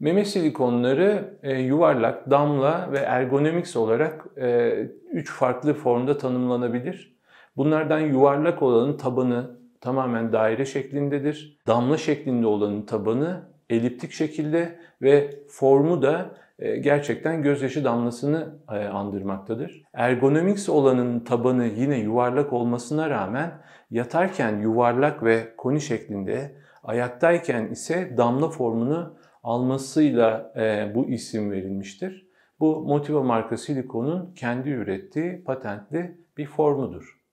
Meme silikonları e, yuvarlak, damla ve ergonomiks olarak e, üç farklı formda tanımlanabilir. Bunlardan yuvarlak olanın tabanı tamamen daire şeklindedir. Damla şeklinde olanın tabanı eliptik şekilde ve formu da e, gerçekten gözyaşı damlasını e, andırmaktadır. Ergonomiks olanın tabanı yine yuvarlak olmasına rağmen yatarken yuvarlak ve koni şeklinde, ayaktayken ise damla formunu almasıyla e, bu isim verilmiştir. Bu Motiva marka silikonun kendi ürettiği patentli bir formudur.